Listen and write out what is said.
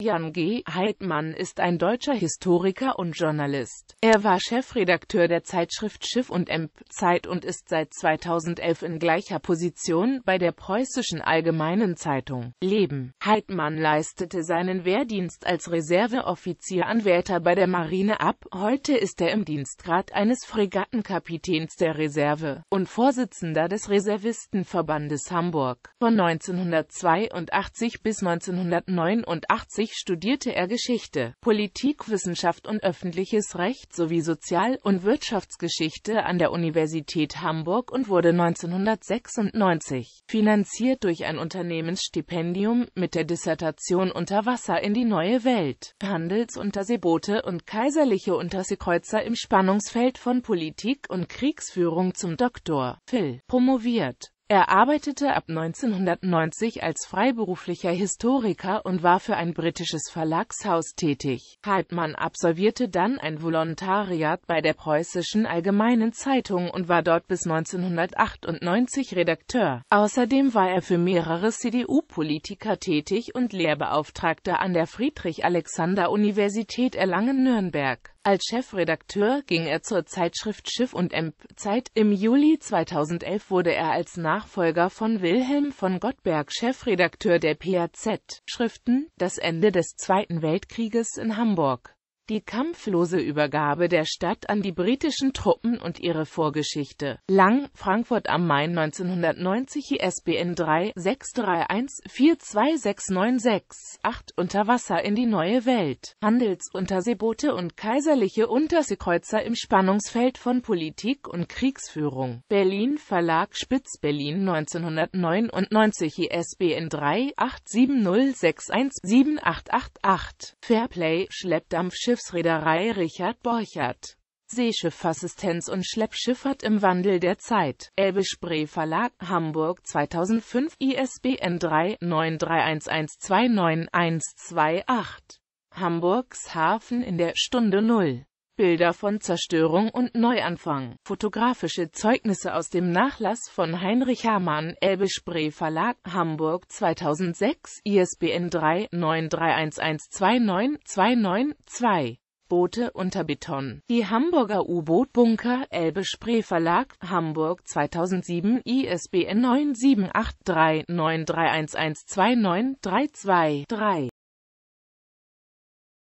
Jan G. Heidmann ist ein deutscher Historiker und Journalist. Er war Chefredakteur der Zeitschrift Schiff und Emp Zeit und ist seit 2011 in gleicher Position bei der Preußischen Allgemeinen Zeitung Leben. Heidmann leistete seinen Wehrdienst als Reserveoffizier bei der Marine ab. Heute ist er im Dienstgrad eines Fregattenkapitäns der Reserve und Vorsitzender des Reservistenverbandes Hamburg. Von 1982 bis 1989 Frankreich studierte er Geschichte, Politikwissenschaft und öffentliches Recht sowie Sozial- und Wirtschaftsgeschichte an der Universität Hamburg und wurde 1996, finanziert durch ein Unternehmensstipendium, mit der Dissertation Unter Wasser in die neue Welt, Handelsunterseeboote und kaiserliche Unterseekreuzer im Spannungsfeld von Politik und Kriegsführung zum Doktor Phil. promoviert er arbeitete ab 1990 als freiberuflicher Historiker und war für ein britisches Verlagshaus tätig. Heidmann absolvierte dann ein Volontariat bei der Preußischen Allgemeinen Zeitung und war dort bis 1998 Redakteur. Außerdem war er für mehrere CDU-Politiker tätig und Lehrbeauftragter an der Friedrich-Alexander-Universität Erlangen-Nürnberg. Als Chefredakteur ging er zur Zeitschrift Schiff und Emp. Zeit. Im Juli 2011 wurde er als Nachfolger von Wilhelm von Gottberg Chefredakteur der PAZ-Schriften. Das Ende des Zweiten Weltkrieges in Hamburg die kampflose Übergabe der Stadt an die britischen Truppen und ihre Vorgeschichte. Lang, Frankfurt am Main 1990 ISBN 3 631 42696 8 Unter Wasser in die neue Welt. Handelsunterseeboote und kaiserliche Unterseekreuzer im Spannungsfeld von Politik und Kriegsführung. Berlin Verlag Spitz Berlin 1999 ISBN 3 7888 Fairplay Schleppdampfschiff Schiffsreederei Richard Borchert. Seeschiffassistenz und Schleppschifffahrt im Wandel der Zeit. Elbe Spree Verlag, Hamburg 2005, ISBN 3-9311-29128. Hamburgs Hafen in der Stunde 0. Bilder von Zerstörung und Neuanfang. Fotografische Zeugnisse aus dem Nachlass von Heinrich Hamann, Elbe Spree Verlag, Hamburg 2006, ISBN 3 931129292. Boote unter Beton. Die Hamburger U-Boot-Bunker, Elbe Spree Verlag, Hamburg 2007, ISBN 978 3 978393112932-3.